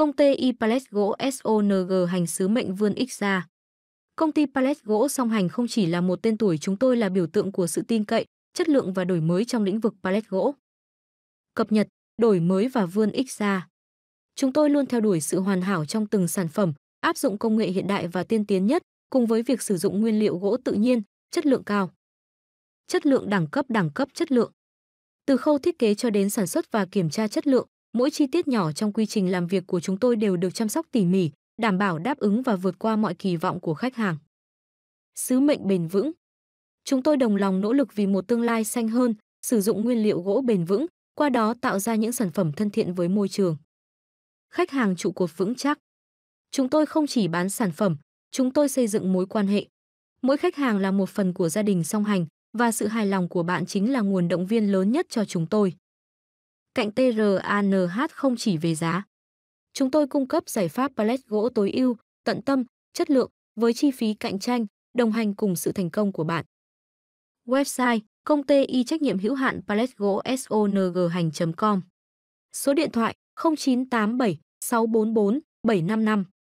Công ty Ipales Gỗ SONG hành sứ mệnh vươn ích ra. Công ty Pales Gỗ song hành không chỉ là một tên tuổi chúng tôi là biểu tượng của sự tin cậy, chất lượng và đổi mới trong lĩnh vực pallet Gỗ. Cập nhật, đổi mới và vươn ích ra. Chúng tôi luôn theo đuổi sự hoàn hảo trong từng sản phẩm, áp dụng công nghệ hiện đại và tiên tiến nhất, cùng với việc sử dụng nguyên liệu gỗ tự nhiên, chất lượng cao. Chất lượng đẳng cấp đẳng cấp chất lượng. Từ khâu thiết kế cho đến sản xuất và kiểm tra chất lượng, Mỗi chi tiết nhỏ trong quy trình làm việc của chúng tôi đều được chăm sóc tỉ mỉ, đảm bảo đáp ứng và vượt qua mọi kỳ vọng của khách hàng. Sứ mệnh bền vững. Chúng tôi đồng lòng nỗ lực vì một tương lai xanh hơn, sử dụng nguyên liệu gỗ bền vững, qua đó tạo ra những sản phẩm thân thiện với môi trường. Khách hàng trụ cột vững chắc. Chúng tôi không chỉ bán sản phẩm, chúng tôi xây dựng mối quan hệ. Mỗi khách hàng là một phần của gia đình song hành và sự hài lòng của bạn chính là nguồn động viên lớn nhất cho chúng tôi cạnh TRANH không chỉ về giá. Chúng tôi cung cấp giải pháp pallet gỗ tối ưu, tận tâm, chất lượng với chi phí cạnh tranh, đồng hành cùng sự thành công của bạn. Website công ty y trách nhiệm hữu hạn pallet gỗ songh.com. Số điện thoại 0987 644 755